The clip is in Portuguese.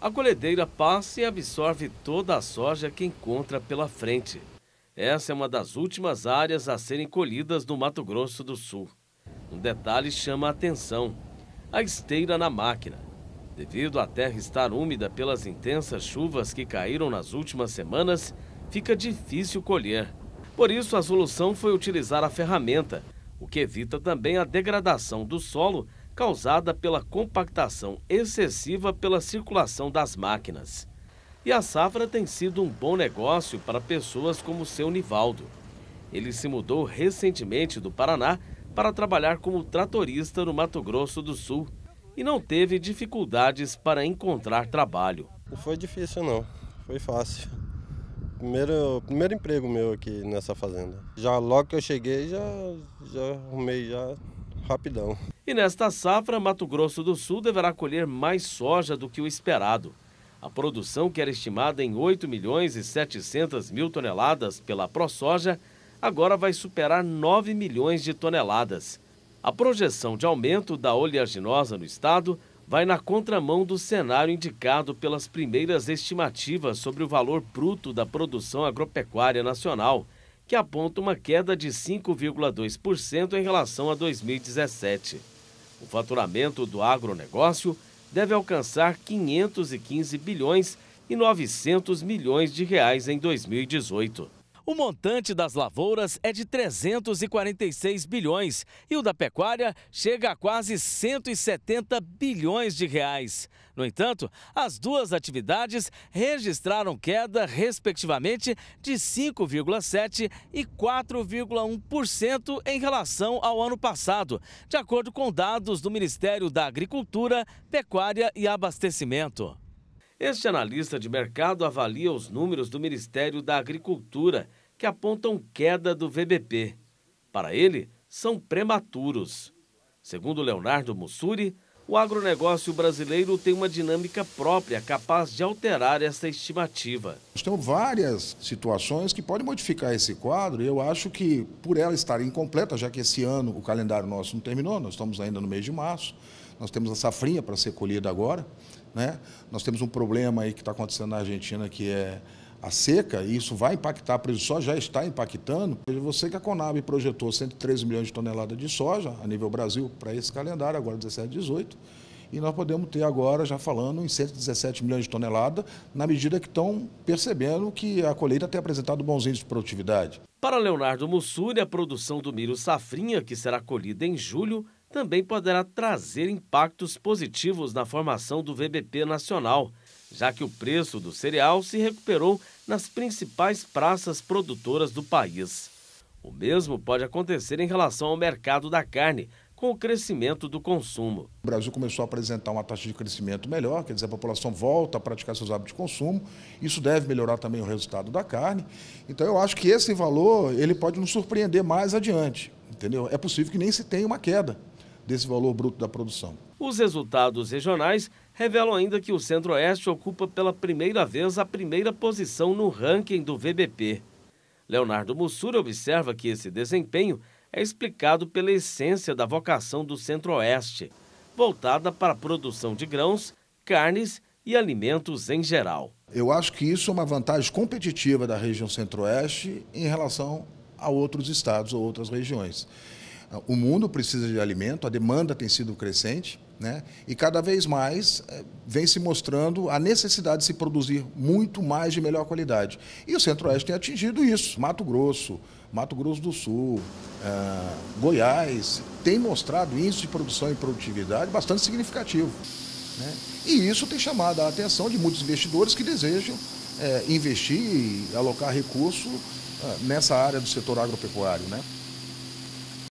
A colhedeira passa e absorve toda a soja que encontra pela frente. Essa é uma das últimas áreas a serem colhidas no Mato Grosso do Sul. Um detalhe chama a atenção: a esteira na máquina. Devido à terra estar úmida pelas intensas chuvas que caíram nas últimas semanas, fica difícil colher. Por isso, a solução foi utilizar a ferramenta, o que evita também a degradação do solo causada pela compactação excessiva pela circulação das máquinas. E a safra tem sido um bom negócio para pessoas como seu Nivaldo. Ele se mudou recentemente do Paraná para trabalhar como tratorista no Mato Grosso do Sul e não teve dificuldades para encontrar trabalho. Não foi difícil não, foi fácil. Primeiro, primeiro emprego meu aqui nessa fazenda. Já logo que eu cheguei, já, já arrumei já rapidão. E nesta safra, Mato Grosso do Sul deverá colher mais soja do que o esperado. A produção, que era estimada em 8 milhões e 700 mil toneladas pela ProSoja, agora vai superar 9 milhões de toneladas. A projeção de aumento da oleaginosa no estado vai na contramão do cenário indicado pelas primeiras estimativas sobre o valor bruto da produção agropecuária nacional, que aponta uma queda de 5,2% em relação a 2017 o faturamento do agronegócio deve alcançar 515 bilhões e 900 milhões de reais em 2018. O montante das lavouras é de 346 bilhões e o da pecuária chega a quase 170 bilhões de reais. No entanto, as duas atividades registraram queda, respectivamente, de 5,7% e 4,1% em relação ao ano passado, de acordo com dados do Ministério da Agricultura, Pecuária e Abastecimento. Este analista de mercado avalia os números do Ministério da Agricultura, que apontam queda do VBP. Para ele, são prematuros. Segundo Leonardo Mussuri, o agronegócio brasileiro tem uma dinâmica própria capaz de alterar essa estimativa. Nós temos várias situações que podem modificar esse quadro e eu acho que, por ela estar incompleta, já que esse ano o calendário nosso não terminou, nós estamos ainda no mês de março, nós temos a safrinha para ser colhida agora. Né? Nós temos um problema aí que está acontecendo na Argentina, que é a seca, e isso vai impactar, o soja já está impactando. Você que a Conab projetou 113 milhões de toneladas de soja a nível Brasil para esse calendário, agora 17, 18 e nós podemos ter agora, já falando, em 117 milhões de toneladas, na medida que estão percebendo que a colheita tem apresentado bons índices de produtividade. Para Leonardo Mussuri, a produção do milho safrinha, que será colhida em julho, também poderá trazer impactos positivos na formação do VBP nacional, já que o preço do cereal se recuperou nas principais praças produtoras do país. O mesmo pode acontecer em relação ao mercado da carne, com o crescimento do consumo. O Brasil começou a apresentar uma taxa de crescimento melhor, quer dizer, a população volta a praticar seus hábitos de consumo. Isso deve melhorar também o resultado da carne. Então eu acho que esse valor ele pode nos surpreender mais adiante, entendeu? É possível que nem se tenha uma queda desse valor bruto da produção. Os resultados regionais revelam ainda que o Centro-Oeste ocupa pela primeira vez a primeira posição no ranking do VBP. Leonardo Mussura observa que esse desempenho é explicado pela essência da vocação do Centro-Oeste, voltada para a produção de grãos, carnes e alimentos em geral. Eu acho que isso é uma vantagem competitiva da região Centro-Oeste em relação a outros estados ou outras regiões. O mundo precisa de alimento, a demanda tem sido crescente, né? e cada vez mais eh, vem se mostrando a necessidade de se produzir muito mais de melhor qualidade. E o Centro-Oeste tem atingido isso. Mato Grosso, Mato Grosso do Sul, uh, Goiás, tem mostrado índice de produção e produtividade bastante significativo. Né? E isso tem chamado a atenção de muitos investidores que desejam eh, investir e alocar recurso uh, nessa área do setor agropecuário. Né?